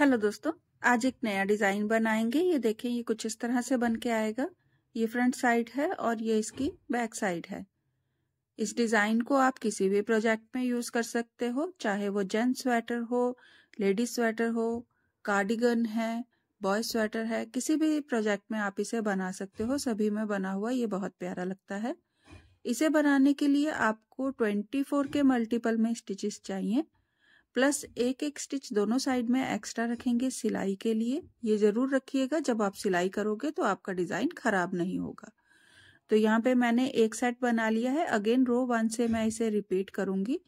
hello दोस्तों आज एक नया डिज़ाइन बनाएंगे ये देखें ये कुछ इस तरह से बन के आएगा ये फ्रंट साइड है और ये इसकी बैक साइड है इस डिज़ाइन को आप किसी भी प्रोजेक्ट में यूज़ कर सकते हो चाहे वो जेंट्स स्वेटर हो लेडीज स्वेटर हो कार्डिगन है बॉय स्वेटर है किसी भी प्रोजेक्ट में आप इसे बना सकते हो सभी में बना हुआ ये बहुत प्यारा लगता है इसे बनाने के लिए आपको 24 के मल्टीपल में स्टिचेस चाहिए प्लस एक एक स्टिच दोनों साइड में एक्स्ट्रा रखेंगे सिलाई के लिए ये ज़रूर रखिएगा जब आप सिलाई करोगे तो आपका डिज़ाइन ख़राब नहीं होगा तो यहाँ पे मैंने एक सेट बना लिया है अगेन रो वन से मैं इसे रिपीट करूंगी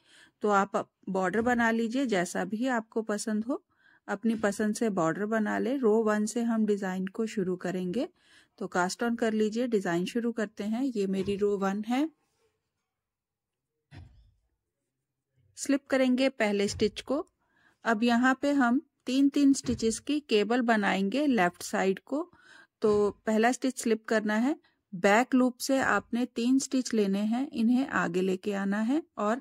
तो आप बॉर्डर बना लीजिए जैसा भी आपको पसंद हो अपनी पसंद से बॉर्डर बना ले रो वन से हम डिज़ाइन को शुरू करेंगे तो कास्ट ऑन कर लीजिए डिज़ाइन शुरू करते हैं ये मेरी रो वन है स्लिप करेंगे पहले स्टिच को अब यहाँ पे हम तीन तीन स्टिचेस की केबल बनाएंगे लेफ्ट साइड को तो पहला स्टिच स्लिप करना है बैक लूप से आपने तीन स्टिच लेने हैं इन्हें आगे लेके आना है और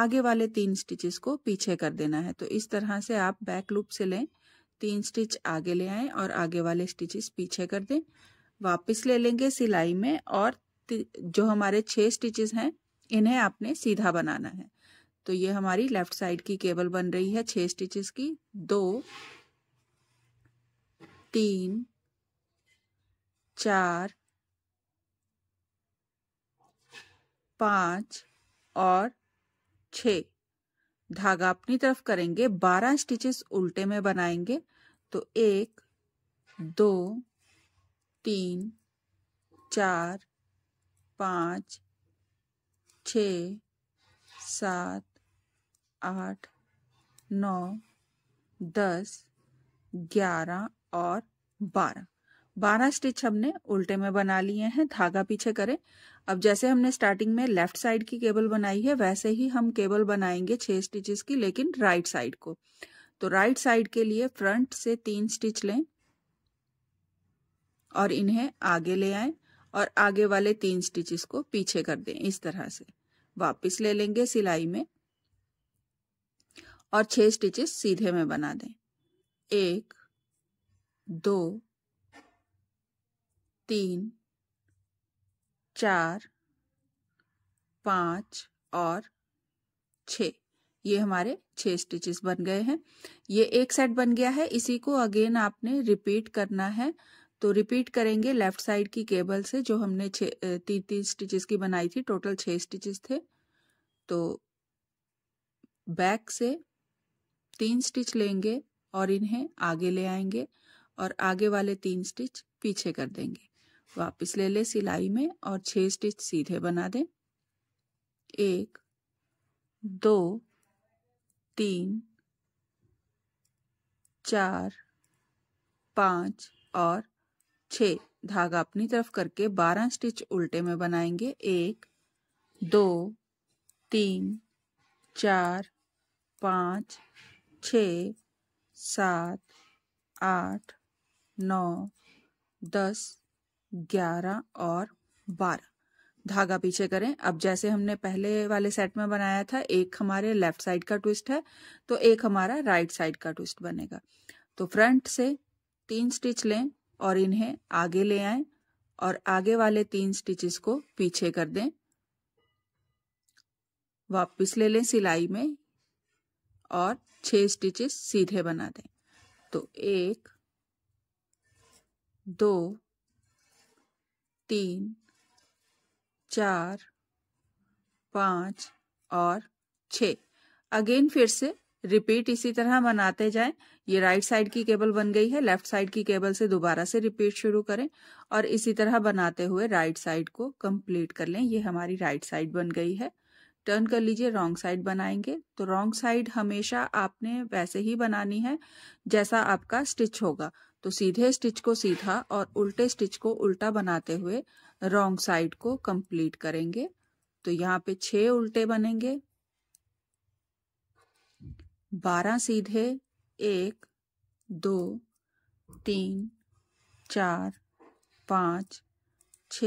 आगे वाले तीन स्टिचेस को पीछे कर देना है तो इस तरह से आप बैक लूप से लें तीन स्टिच आगे ले आए और आगे वाले स्टिचेस पीछे कर दें वापस ले लेंगे सिलाई में और जो हमारे छह स्टिचेस हैं इन्हें आपने सीधा बनाना है तो ये हमारी लेफ्ट साइड की केबल बन रही है छह स्टिचेस की दो तीन चार पांच और छ धागा अपनी तरफ करेंगे बारह स्टिचेस उल्टे में बनाएंगे तो एक दो तीन चार पांच छ सात आठ नौ दस ग्यारह और बारह बारह स्टिच हमने उल्टे में बना लिए हैं धागा पीछे करें अब जैसे हमने स्टार्टिंग में लेफ्ट साइड की केबल बनाई है वैसे ही हम केबल बनाएंगे छह स्टिचेस की लेकिन राइट साइड को तो राइट साइड के लिए फ्रंट से तीन स्टिच लें और इन्हें आगे ले आए और आगे वाले तीन स्टिचेस को पीछे कर दें इस तरह से वापस ले लेंगे सिलाई में और छह स्टिचेस सीधे में बना दें एक दो तीन चार पाँच और छ ये हमारे छह स्टिचेस बन गए हैं ये एक सेट बन गया है इसी को अगेन आपने रिपीट करना है तो रिपीट करेंगे लेफ्ट साइड की केबल से जो हमने छ तीन तीन स्टिचेस की बनाई थी टोटल छह स्टिचेस थे तो बैक से तीन स्टिच लेंगे और इन्हें आगे ले आएंगे और आगे वाले तीन स्टिच पीछे कर देंगे वापस ले ले सिलाई में और छह स्टिच सीधे बना दें एक दो तीन चार पाँच और छ धागा अपनी तरफ करके बारह स्टिच उल्टे में बनाएंगे एक दो तीन चार पाँच छ सात आठ नौ दस ग्यारह और बारह धागा पीछे करें अब जैसे हमने पहले वाले सेट में बनाया था एक हमारे लेफ्ट साइड का ट्विस्ट है तो एक हमारा राइट साइड का ट्विस्ट बनेगा तो फ्रंट से तीन स्टिच लें और इन्हें आगे ले आए और आगे वाले तीन स्टिचेस को पीछे कर दें वापस ले लें सिलाई में और छह स्टिचेस सीधे बना दें तो एक दो तीन चार पाँच और छ अगेन फिर से रिपीट इसी तरह बनाते जाएं ये राइट साइड की केबल बन गई है लेफ्ट साइड की केबल से दोबारा से रिपीट शुरू करें और इसी तरह बनाते हुए राइट साइड को कंप्लीट कर लें ये हमारी राइट साइड बन गई है टर्न कर लीजिए रॉन्ग साइड बनाएंगे तो रॉन्ग साइड हमेशा आपने वैसे ही बनानी है जैसा आपका स्टिच होगा तो सीधे स्टिच को सीधा और उल्टे स्टिच को उल्टा बनाते हुए रॉन्ग साइड को कंप्लीट करेंगे तो यहाँ पे छह उल्टे बनेंगे बारह सीधे एक दो तीन चार पाँच छ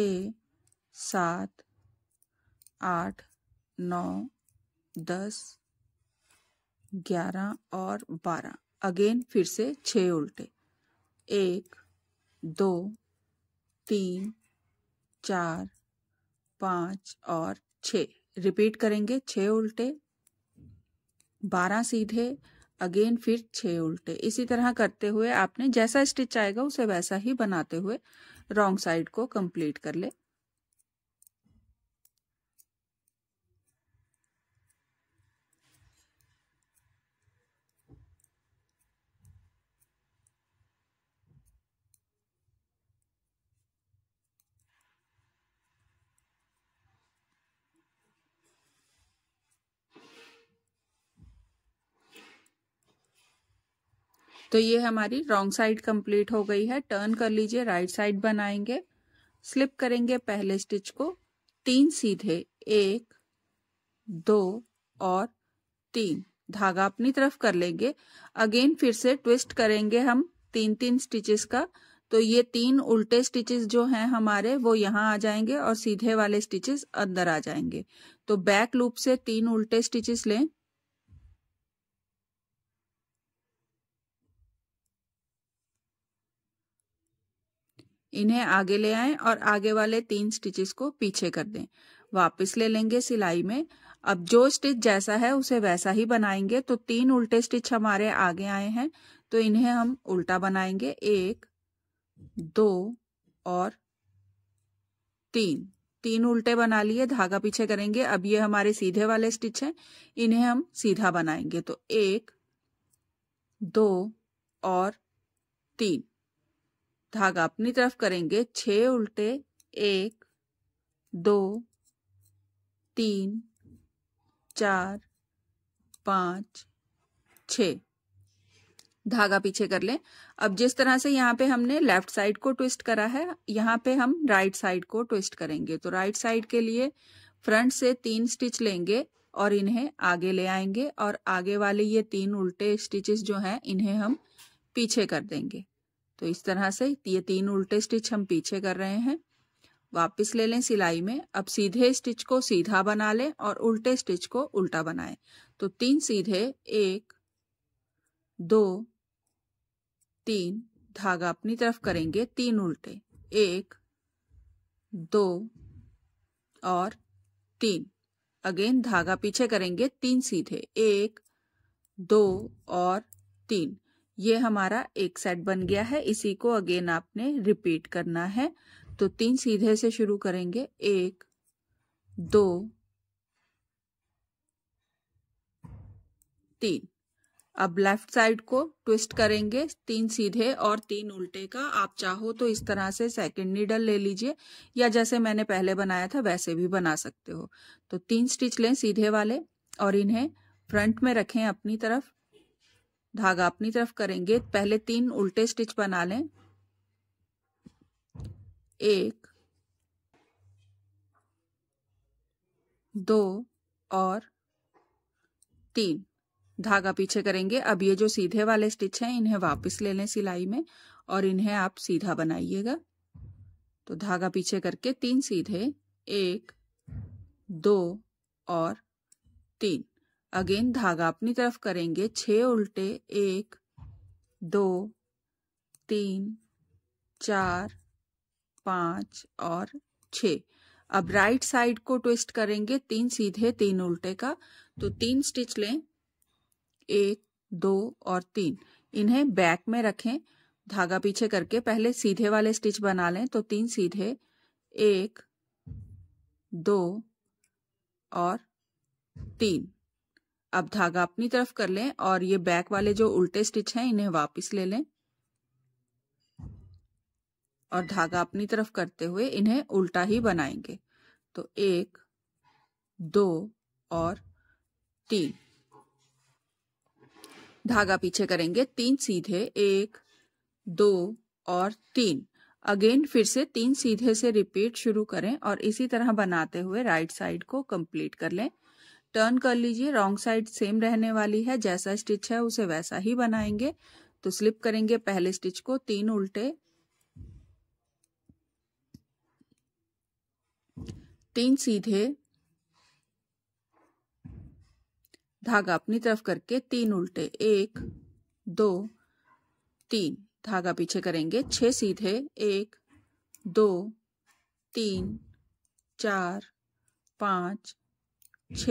सात आठ नौ दस ग्यारह और बारह अगेन फिर से छः उल्टे एक दो तीन चार पाँच और छ रिपीट करेंगे छः उल्टे बारह सीधे अगेन फिर छः उल्टे इसी तरह करते हुए आपने जैसा स्टिच आएगा उसे वैसा ही बनाते हुए रॉन्ग साइड को कंप्लीट कर ले तो ये हमारी रॉन्ग साइड कंप्लीट हो गई है टर्न कर लीजिए राइट साइड बनाएंगे स्लिप करेंगे पहले स्टिच को तीन सीधे एक दो और तीन धागा अपनी तरफ कर लेंगे अगेन फिर से ट्विस्ट करेंगे हम तीन तीन स्टिचेस का तो ये तीन उल्टे स्टिचेस जो हैं हमारे वो यहाँ आ जाएंगे और सीधे वाले स्टिचेस अंदर आ जाएंगे तो बैक लूप से तीन उल्टे स्टिचेस लें इन्हें आगे ले आए और आगे वाले तीन स्टिचेस को पीछे कर दें वापस ले लेंगे सिलाई में अब जो स्टिच जैसा है उसे वैसा ही बनाएंगे तो तीन उल्टे स्टिच हमारे आगे आए हैं तो इन्हें हम उल्टा बनाएंगे एक दो और तीन तीन उल्टे बना लिए धागा पीछे करेंगे अब ये हमारे सीधे वाले स्टिच हैं इन्हें हम सीधा बनाएंगे तो एक दो और तीन धागा अपनी तरफ करेंगे छः उल्टे एक दो तीन चार पाँच छ धागा पीछे कर लें अब जिस तरह से यहाँ पे हमने लेफ्ट साइड को ट्विस्ट करा है यहाँ पे हम राइट साइड को ट्विस्ट करेंगे तो राइट साइड के लिए फ्रंट से तीन स्टिच लेंगे और इन्हें आगे ले आएंगे और आगे वाले ये तीन उल्टे स्टिचेस जो हैं इन्हें हम पीछे कर देंगे तो इस तरह से ये तीन उल्टे स्टिच हम पीछे कर रहे हैं वापस ले लें सिलाई में अब सीधे स्टिच को सीधा बना लें और उल्टे स्टिच को उल्टा बनाएं तो तीन सीधे एक दो तीन धागा अपनी तरफ करेंगे तीन उल्टे एक दो और तीन अगेन धागा पीछे करेंगे तीन सीधे एक दो और तीन ये हमारा एक सेट बन गया है इसी को अगेन आपने रिपीट करना है तो तीन सीधे से शुरू करेंगे एक दो तीन अब लेफ्ट साइड को ट्विस्ट करेंगे तीन सीधे और तीन उल्टे का आप चाहो तो इस तरह से सेकंड नीडल ले लीजिए या जैसे मैंने पहले बनाया था वैसे भी बना सकते हो तो तीन स्टिच लें सीधे वाले और इन्हें फ्रंट में रखें अपनी तरफ धागा अपनी तरफ करेंगे पहले तीन उल्टे स्टिच बना लें एक दो और तीन धागा पीछे करेंगे अब ये जो सीधे वाले स्टिच हैं इन्हें वापस ले लें सिलाई में और इन्हें आप सीधा बनाइएगा तो धागा पीछे करके तीन सीधे एक दो और तीन अगेन धागा अपनी तरफ करेंगे छः उल्टे एक दो तीन चार पाँच और छ अब राइट साइड को ट्विस्ट करेंगे तीन सीधे तीन उल्टे का तो तीन स्टिच लें एक दो और तीन इन्हें बैक में रखें धागा पीछे करके पहले सीधे वाले स्टिच बना लें तो तीन सीधे एक दो और तीन अब धागा अपनी तरफ कर लें और ये बैक वाले जो उल्टे स्टिच हैं इन्हें वापस ले लें और धागा अपनी तरफ करते हुए इन्हें उल्टा ही बनाएंगे तो एक दो और तीन धागा पीछे करेंगे तीन सीधे एक दो और तीन अगेन फिर से तीन सीधे से रिपीट शुरू करें और इसी तरह बनाते हुए राइट साइड को कंप्लीट कर लें टर्न कर लीजिए रॉन्ग साइड सेम रहने वाली है जैसा स्टिच है उसे वैसा ही बनाएंगे तो स्लिप करेंगे पहले स्टिच को तीन उल्टे तीन सीधे धागा अपनी तरफ करके तीन उल्टे एक दो तीन धागा पीछे करेंगे छह सीधे एक दो तीन चार पांच छ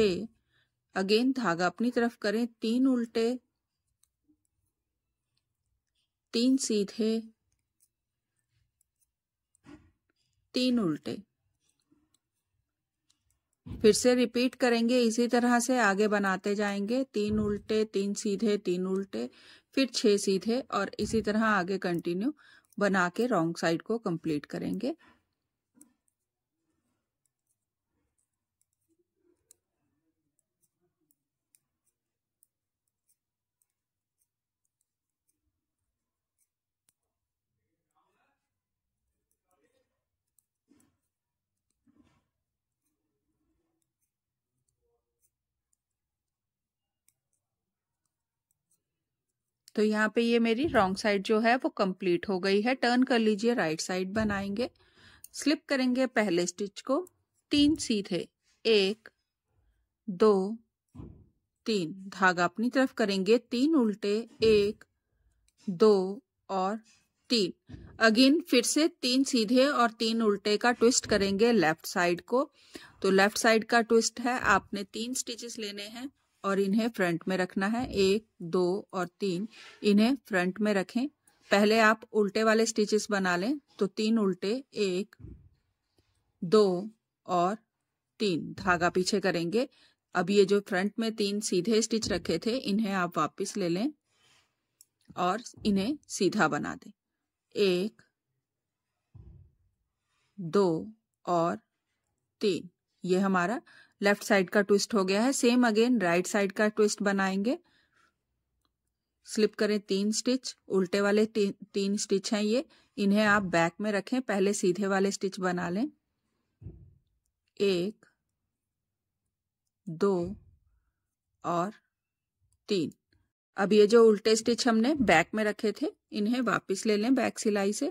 अगेन धागा अपनी तरफ करें तीन उल्टे तीन सीधे तीन उल्टे फिर से रिपीट करेंगे इसी तरह से आगे बनाते जाएंगे तीन उल्टे तीन सीधे तीन उल्टे फिर छह सीधे और इसी तरह आगे कंटिन्यू बना के रॉन्ग साइड को कंप्लीट करेंगे तो यहाँ पे ये मेरी रॉन्ग साइड जो है वो कंप्लीट हो गई है टर्न कर लीजिए राइट साइड बनाएंगे स्लिप करेंगे पहले स्टिच को तीन सीधे एक दो तीन धागा अपनी तरफ करेंगे तीन उल्टे एक दो और तीन अगेन फिर से तीन सीधे और तीन उल्टे का ट्विस्ट करेंगे लेफ्ट साइड को तो लेफ्ट साइड का ट्विस्ट है आपने तीन स्टिचेस लेने हैं और इन्हें फ्रंट में रखना है एक दो और तीन इन्हें फ्रंट में रखें पहले आप उल्टे वाले स्टिचेस बना लें तो तीन उल्टे एक दो और तीन धागा पीछे करेंगे अब ये जो फ्रंट में तीन सीधे स्टिच रखे थे इन्हें आप वापस ले लें और इन्हें सीधा बना दें एक दो और तीन ये हमारा लेफ्ट साइड का ट्विस्ट हो गया है सेम अगेन राइट साइड का ट्विस्ट बनाएंगे स्लिप करें तीन स्टिच उल्टे वाले ती, तीन स्टिच हैं ये इन्हें आप बैक में रखें पहले सीधे वाले स्टिच बना लें एक दो और तीन अब ये जो उल्टे स्टिच हमने बैक में रखे थे इन्हें वापस ले लें बैक सिलाई से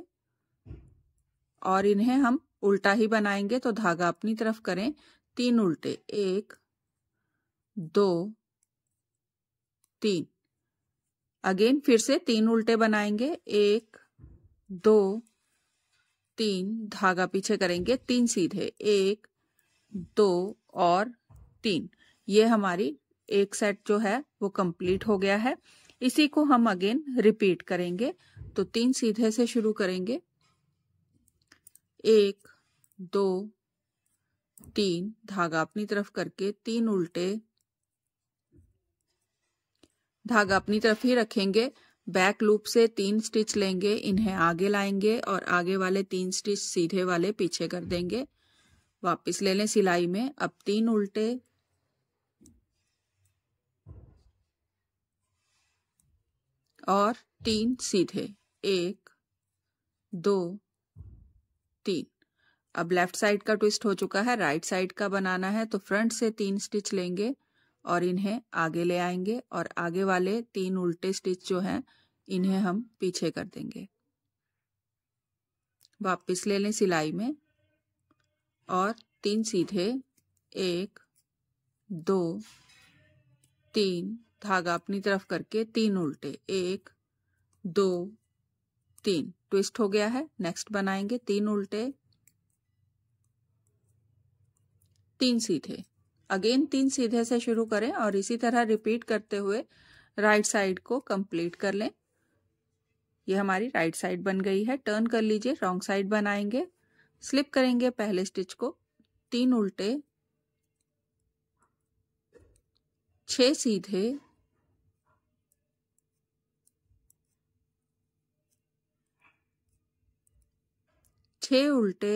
और इन्हें हम उल्टा ही बनाएंगे तो धागा अपनी तरफ करें तीन उल्टे एक दो तीन अगेन फिर से तीन उल्टे बनाएंगे एक दो तीन धागा पीछे करेंगे तीन सीधे एक दो और तीन ये हमारी एक सेट जो है वो कंप्लीट हो गया है इसी को हम अगेन रिपीट करेंगे तो तीन सीधे से शुरू करेंगे एक दो तीन धागा अपनी तरफ करके तीन उल्टे धागा अपनी तरफ ही रखेंगे बैक लूप से तीन स्टिच लेंगे इन्हें आगे लाएंगे और आगे वाले तीन स्टिच सीधे वाले पीछे कर देंगे वापस ले लें सिलाई में अब तीन उल्टे और तीन सीधे एक दो तीन अब लेफ्ट साइड का ट्विस्ट हो चुका है राइट साइड का बनाना है तो फ्रंट से तीन स्टिच लेंगे और इन्हें आगे ले आएंगे और आगे वाले तीन उल्टे स्टिच जो हैं इन्हें हम पीछे कर देंगे वापस ले लें सिलाई में और तीन सीधे एक दो तीन धागा अपनी तरफ करके तीन उल्टे एक दो तीन ट्विस्ट हो गया है नेक्स्ट बनाएंगे तीन उल्टे तीन सीधे अगेन तीन सीधे से शुरू करें और इसी तरह रिपीट करते हुए राइट साइड को कंप्लीट कर लें ये हमारी राइट साइड बन गई है टर्न कर लीजिए रॉन्ग साइड बनाएंगे स्लिप करेंगे पहले स्टिच को तीन उल्टे छह सीधे छह उल्टे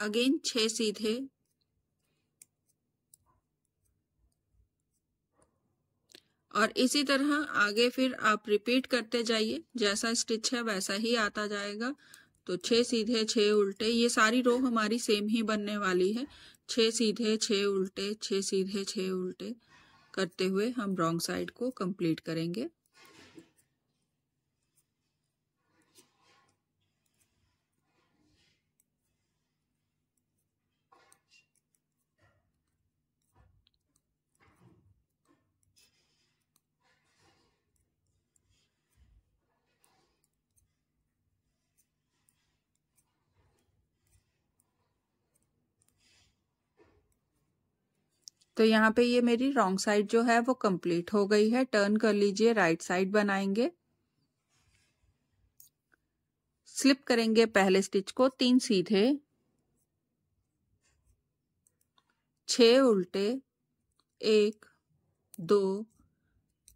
अगेन छह सीधे और इसी तरह आगे फिर आप रिपीट करते जाइए जैसा स्टिच है वैसा ही आता जाएगा तो छह सीधे छ उल्टे ये सारी रो हमारी सेम ही बनने वाली है छह सीधे छ उल्टे छः सीधे छः उल्टे करते हुए हम रॉन्ग साइड को कंप्लीट करेंगे तो यहाँ पे ये मेरी रॉन्ग साइड जो है वो कंप्लीट हो गई है टर्न कर लीजिए राइट साइड बनाएंगे स्लिप करेंगे पहले स्टिच को तीन सीधे छ उल्टे एक दो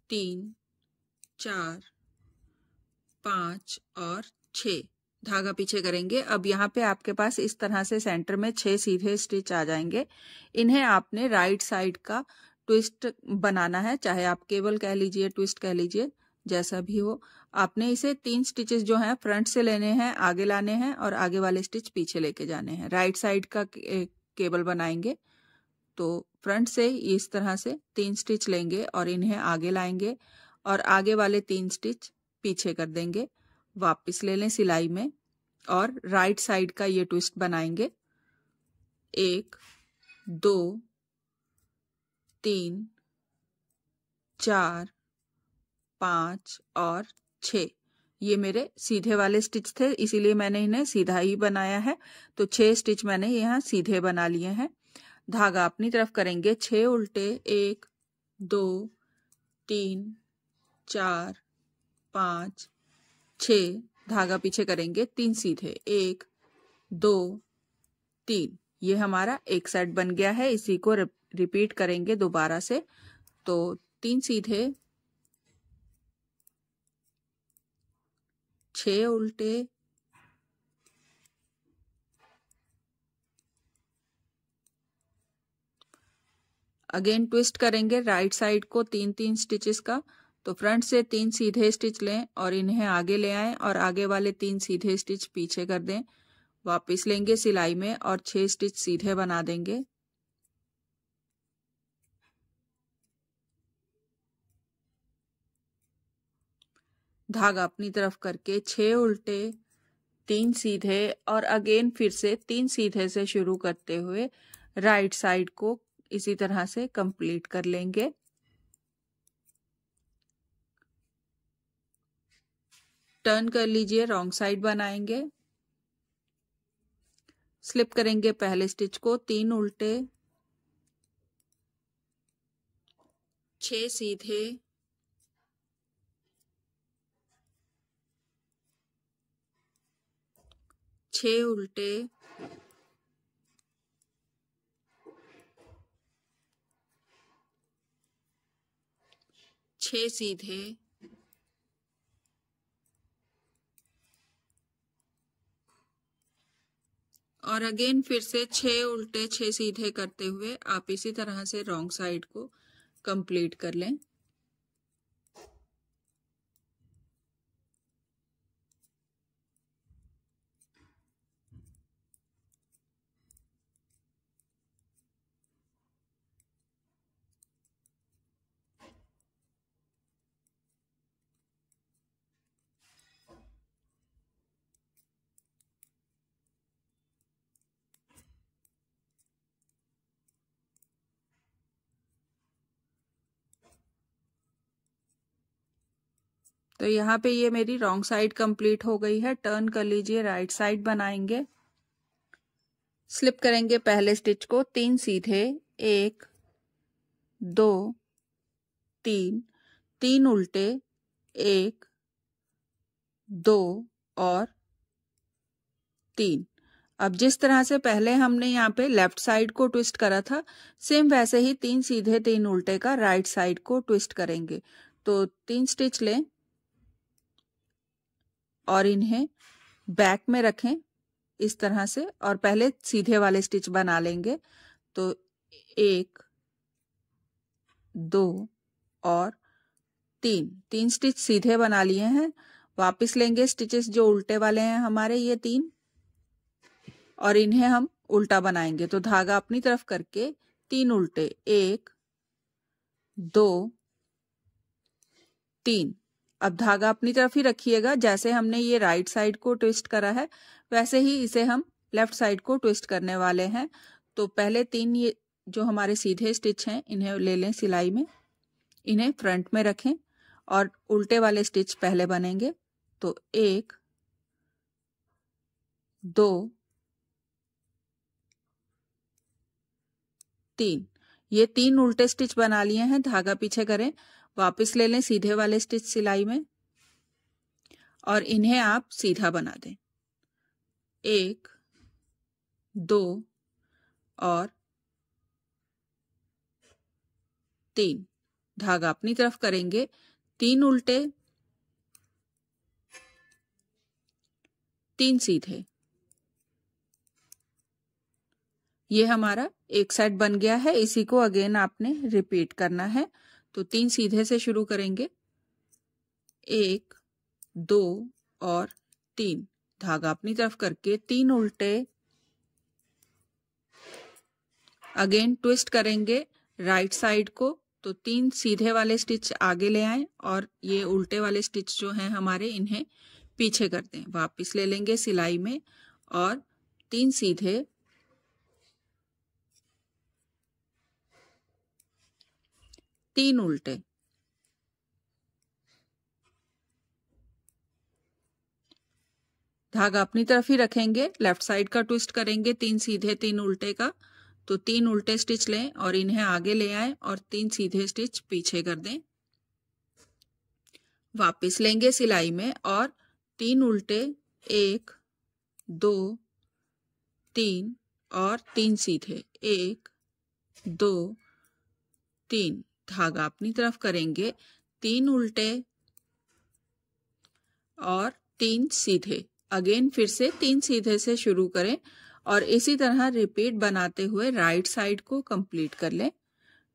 तीन चार पांच और छ धागा पीछे करेंगे अब यहाँ पे आपके पास इस तरह से सेंटर में छह सीधे स्टिच आ जाएंगे इन्हें आपने राइट साइड का ट्विस्ट बनाना है चाहे आप केबल कह लीजिए ट्विस्ट कह लीजिए जैसा भी हो आपने इसे तीन स्टिचेस जो हैं फ्रंट से लेने हैं आगे लाने हैं और आगे वाले स्टिच पीछे लेके जाने हैं राइट साइड का केबल बनाएंगे तो फ्रंट से इस तरह से तीन स्टिच लेंगे और इन्हें आगे लाएंगे और आगे वाले तीन स्टिच पीछे कर देंगे वापस ले लें सिलाई में और राइट साइड का ये ट्विस्ट बनाएंगे एक दो तीन चार पाँच और छ ये मेरे सीधे वाले स्टिच थे इसीलिए मैंने इन्हें सीधा ही बनाया है तो छह स्टिच मैंने यहाँ सीधे बना लिए हैं धागा अपनी तरफ करेंगे छ उल्टे एक दो तीन चार पाँच छ धागा पीछे करेंगे तीन सीधे एक दो तीन ये हमारा एक सेट बन गया है इसी को रिपीट करेंगे दोबारा से तो तीन सीधे छ उल्टे अगेन ट्विस्ट करेंगे राइट साइड को तीन तीन स्टिचेस का तो फ्रंट से तीन सीधे स्टिच लें और इन्हें आगे ले आएं और आगे वाले तीन सीधे स्टिच पीछे कर दें वापस लेंगे सिलाई में और छह स्टिच सीधे बना देंगे धागा अपनी तरफ करके छह उल्टे तीन सीधे और अगेन फिर से तीन सीधे से शुरू करते हुए राइट साइड को इसी तरह से कंप्लीट कर लेंगे टर्न कर लीजिए रॉन्ग साइड बनाएंगे स्लिप करेंगे पहले स्टिच को तीन उल्टे छह सीधे छह उल्टे छह सीधे और अगेन फिर से छः उल्टे छः सीधे करते हुए आप इसी तरह से रॉन्ग साइड को कंप्लीट कर लें तो यहाँ पे ये मेरी रॉन्ग साइड कंप्लीट हो गई है टर्न कर लीजिए राइट साइड बनाएंगे स्लिप करेंगे पहले स्टिच को तीन सीधे एक दो तीन तीन उल्टे एक दो और तीन अब जिस तरह से पहले हमने यहाँ पे लेफ्ट साइड को ट्विस्ट करा था सेम वैसे ही तीन सीधे तीन उल्टे का राइट साइड को ट्विस्ट करेंगे तो तीन स्टिच लें और इन्हें बैक में रखें इस तरह से और पहले सीधे वाले स्टिच बना लेंगे तो एक दो और तीन तीन स्टिच सीधे बना लिए हैं वापस लेंगे स्टिचेस जो उल्टे वाले हैं हमारे ये तीन और इन्हें हम उल्टा बनाएंगे तो धागा अपनी तरफ करके तीन उल्टे एक दो तीन अब धागा अपनी तरफ ही रखिएगा जैसे हमने ये राइट साइड को ट्विस्ट करा है वैसे ही इसे हम लेफ्ट साइड को ट्विस्ट करने वाले हैं तो पहले तीन ये जो हमारे सीधे स्टिच हैं इन्हें ले लें सिलाई में इन्हें फ्रंट में रखें और उल्टे वाले स्टिच पहले बनेंगे तो एक दो तीन ये तीन उल्टे स्टिच बना लिए हैं धागा पीछे करें वापस ले लें सीधे वाले स्टिच सिलाई में और इन्हें आप सीधा बना दें एक दो और तीन धागा अपनी तरफ करेंगे तीन उल्टे तीन सीधे ये हमारा एक साइड बन गया है इसी को अगेन आपने रिपीट करना है तो तीन सीधे से शुरू करेंगे एक दो और तीन धागा अपनी तरफ करके तीन उल्टे अगेन ट्विस्ट करेंगे राइट साइड को तो तीन सीधे वाले स्टिच आगे ले आए और ये उल्टे वाले स्टिच जो हैं हमारे इन्हें पीछे कर दें वापस ले लेंगे सिलाई में और तीन सीधे तीन उल्टे धागा अपनी तरफ ही रखेंगे लेफ्ट साइड का ट्विस्ट करेंगे तीन सीधे तीन उल्टे का तो तीन उल्टे स्टिच लें और इन्हें आगे ले आए और तीन सीधे स्टिच पीछे कर दें वापस लेंगे सिलाई में और तीन उल्टे एक दो तीन और तीन सीधे एक दो तीन धागा अपनी तरफ करेंगे तीन उल्टे और तीन सीधे अगेन फिर से तीन सीधे से शुरू करें और इसी तरह रिपीट बनाते हुए राइट साइड को कंप्लीट कर लें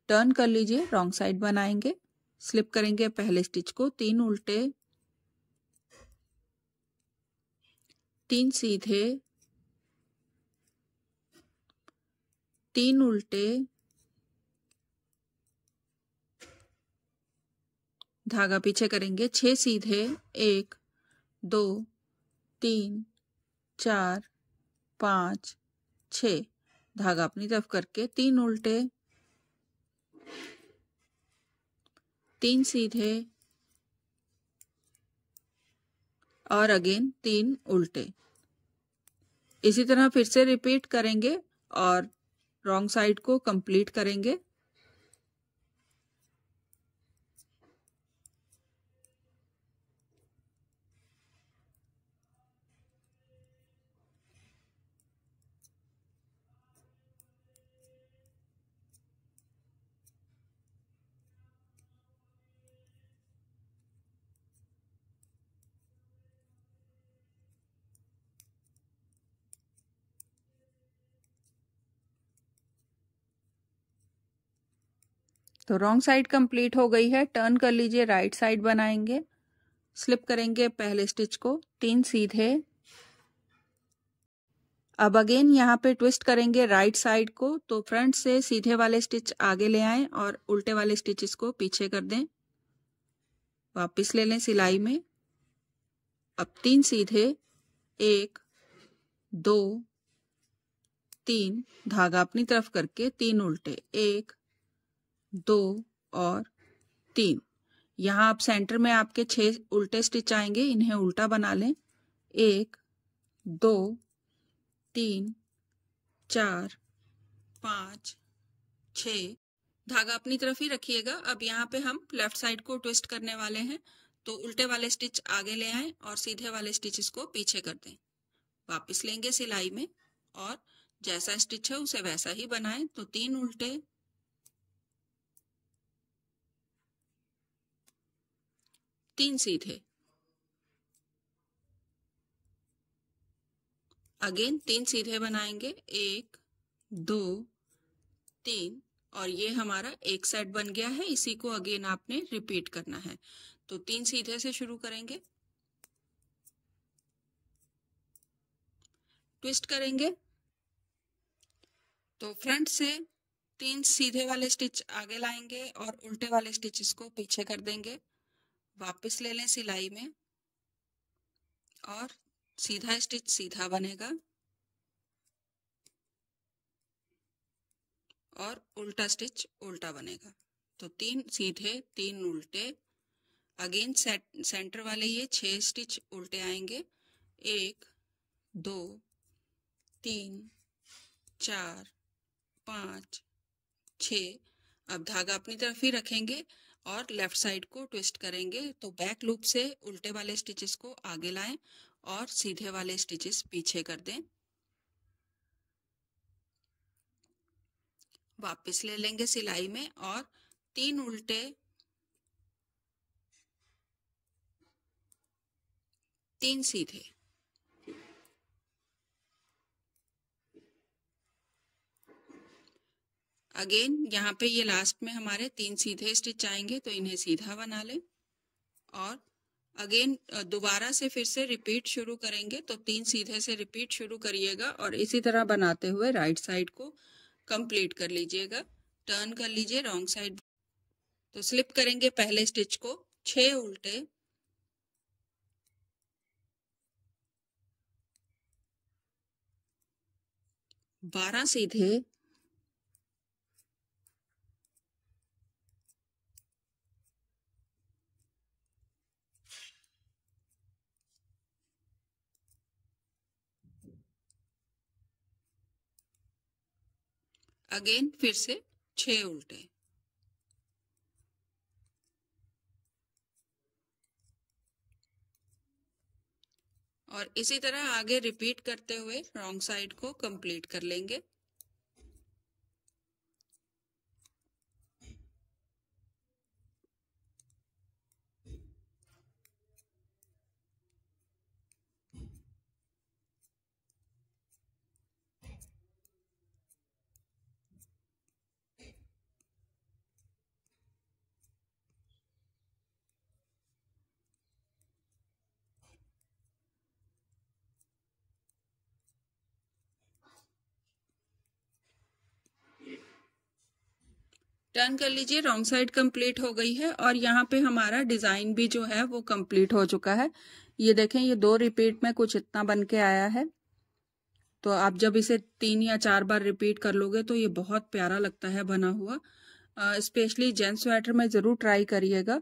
टर्न कर लीजिए रॉन्ग साइड बनाएंगे स्लिप करेंगे पहले स्टिच को तीन उल्टे तीन सीधे तीन उल्टे धागा पीछे करेंगे छह सीधे एक दो तीन चार पाँच छ धागा अपनी तरफ करके तीन उल्टे तीन सीधे और अगेन तीन उल्टे इसी तरह फिर से रिपीट करेंगे और रॉन्ग साइड को कंप्लीट करेंगे तो रॉन्ग साइड कंप्लीट हो गई है टर्न कर लीजिए राइट साइड बनाएंगे स्लिप करेंगे पहले स्टिच को तीन सीधे अब अगेन यहाँ पे ट्विस्ट करेंगे राइट साइड को तो फ्रंट से सीधे वाले स्टिच आगे ले आए और उल्टे वाले स्टिचेस को पीछे कर दें वापस ले लें सिलाई में अब तीन सीधे एक दो तीन धागा अपनी तरफ करके तीन उल्टे एक दो और तीन यहाँ आप सेंटर में आपके छह उल्टे स्टिच आएंगे इन्हें उल्टा बना लें एक दो तीन चार पाँच छ धागा अपनी तरफ ही रखिएगा अब यहाँ पे हम लेफ्ट साइड को ट्विस्ट करने वाले हैं तो उल्टे वाले स्टिच आगे ले आए और सीधे वाले स्टिच इसको पीछे कर दें वापस लेंगे सिलाई में और जैसा स्टिच है उसे वैसा ही बनाएं तो तीन उल्टे तीन सीधे अगेन तीन सीधे बनाएंगे एक दो तीन और ये हमारा एक सेट बन गया है इसी को अगेन आपने रिपीट करना है तो तीन सीधे से शुरू करेंगे ट्विस्ट करेंगे तो फ्रंट से तीन सीधे वाले स्टिच आगे लाएंगे और उल्टे वाले स्टिच इसको पीछे कर देंगे वापस ले लें सिलाई में और सीधा स्टिच सीधा बनेगा और उल्टा स्टिच उल्टा बनेगा तो तीन सीधे तीन उल्टे अगेन सेंटर वाले ये छह स्टिच उल्टे आएंगे एक दो तीन चार पाँच छ अब धागा अपनी तरफ ही रखेंगे और लेफ्ट साइड को ट्विस्ट करेंगे तो बैक लूप से उल्टे वाले स्टिचेस को आगे लाएं और सीधे वाले स्टिचेस पीछे कर दें वापस ले लेंगे सिलाई में और तीन उल्टे तीन सीधे अगेन यहाँ पे ये लास्ट में हमारे तीन सीधे स्टिच आएंगे तो इन्हें सीधा बना लें और अगेन दोबारा से फिर से रिपीट शुरू करेंगे तो तीन सीधे से रिपीट शुरू करिएगा और इसी तरह बनाते हुए राइट साइड को कंप्लीट कर लीजिएगा टर्न कर लीजिए रॉन्ग साइड तो स्लिप करेंगे पहले स्टिच को छ उल्टे बारह सीधे अगेन फिर से छह उल्टे और इसी तरह आगे रिपीट करते हुए रॉन्ग साइड को कंप्लीट कर लेंगे टर्न कर लीजिए रॉन्ग साइड कंप्लीट हो गई है और यहाँ पे हमारा डिजाइन भी जो है वो कंप्लीट हो चुका है ये देखें ये दो रिपीट में कुछ इतना बन के आया है तो आप जब इसे तीन या चार बार रिपीट कर लोगे तो ये बहुत प्यारा लगता है बना हुआ स्पेशली जेंट्स स्वेटर में ज़रूर ट्राई करिएगा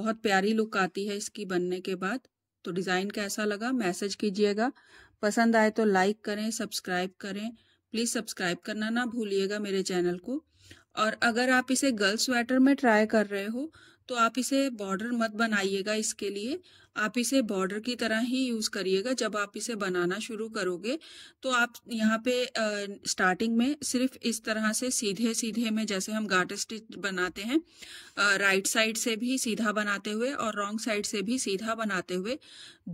बहुत प्यारी लुक आती है इसकी बनने के बाद तो डिज़ाइन कैसा लगा मैसेज कीजिएगा पसंद आए तो लाइक करें सब्सक्राइब करें प्लीज़ सब्सक्राइब करना ना भूलिएगा मेरे चैनल को और अगर आप इसे गर्ल स्वेटर में ट्राई कर रहे हो तो आप इसे बॉर्डर मत बनाइएगा इसके लिए आप इसे बॉर्डर की तरह ही यूज़ करिएगा जब आप इसे बनाना शुरू करोगे तो आप यहाँ पे आ, स्टार्टिंग में सिर्फ इस तरह से सीधे सीधे में जैसे हम गाटर स्टिच बनाते हैं आ, राइट साइड से भी सीधा बनाते हुए और रॉन्ग साइड से भी सीधा बनाते हुए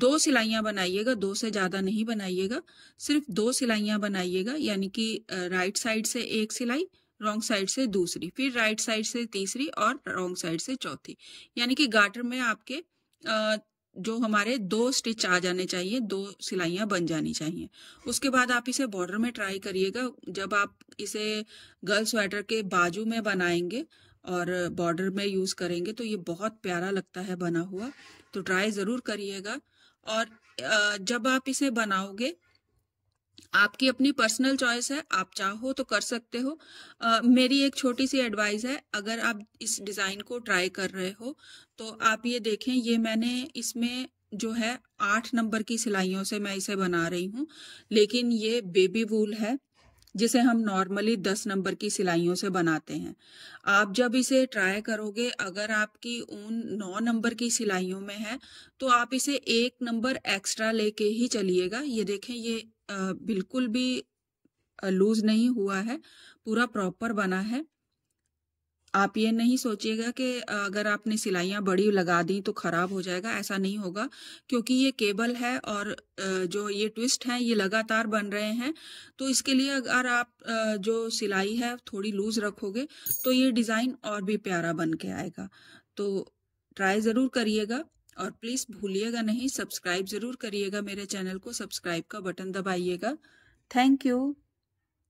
दो सिलाइयाँ बनाइएगा दो से ज़्यादा नहीं बनाइएगा सिर्फ दो सिलाइया बनाइएगा यानी कि राइट साइड से एक सिलाई रॉन्ग साइड से दूसरी फिर राइट साइड से तीसरी और रॉन्ग साइड से चौथी यानी कि गार्टर में आपके जो हमारे दो स्टिच आ जाने चाहिए दो सिलाइयां बन जानी चाहिए उसके बाद आप इसे बॉर्डर में ट्राई करिएगा जब आप इसे गर्ल स्वेटर के बाजू में बनाएंगे और बॉर्डर में यूज़ करेंगे तो ये बहुत प्यारा लगता है बना हुआ तो ट्राई ज़रूर करिएगा और जब आप इसे बनाओगे आपकी अपनी पर्सनल चॉइस है आप चाहो तो कर सकते हो आ, मेरी एक छोटी सी एडवाइस है अगर आप इस डिज़ाइन को ट्राई कर रहे हो तो आप ये देखें ये मैंने इसमें जो है आठ नंबर की सिलाइयों से मैं इसे बना रही हूँ लेकिन ये बेबी वूल है जिसे हम नॉर्मली दस नंबर की सिलाइयों से बनाते हैं आप जब इसे ट्राई करोगे अगर आपकी ऊन नौ नंबर की सिलाइयों में है तो आप इसे एक नंबर एक्स्ट्रा लेके ही चलिएगा ये देखें ये बिल्कुल भी लूज नहीं हुआ है पूरा प्रॉपर बना है आप ये नहीं सोचिएगा कि अगर आपने सिलाइयाँ बड़ी लगा दी तो ख़राब हो जाएगा ऐसा नहीं होगा क्योंकि ये केबल है और जो ये ट्विस्ट हैं ये लगातार बन रहे हैं तो इसके लिए अगर आप जो सिलाई है थोड़ी लूज़ रखोगे तो ये डिज़ाइन और भी प्यारा बन के आएगा तो ट्राई ज़रूर करिएगा और प्लीज़ भूलिएगा नहीं सब्सक्राइब ज़रूर करिएगा मेरे चैनल को सब्सक्राइब का बटन दबाइएगा थैंक यू